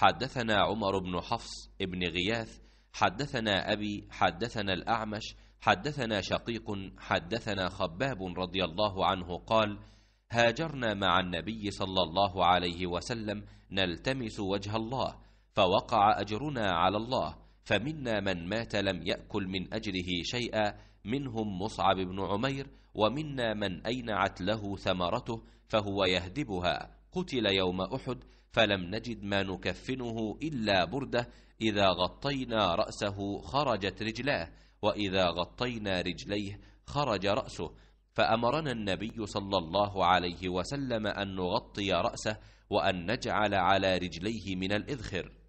حدثنا عمر بن حفص بن غياث حدثنا أبي حدثنا الأعمش حدثنا شقيق حدثنا خباب رضي الله عنه قال هاجرنا مع النبي صلى الله عليه وسلم نلتمس وجه الله فوقع أجرنا على الله فمنا من مات لم يأكل من أجره شيئا منهم مصعب بن عمير ومنا من أينعت له ثمرته فهو يهدبها قتل يوم أحد فلم نجد ما نكفنه إلا برده إذا غطينا رأسه خرجت رجلاه وإذا غطينا رجليه خرج رأسه فأمرنا النبي صلى الله عليه وسلم أن نغطي رأسه وأن نجعل على رجليه من الإذخر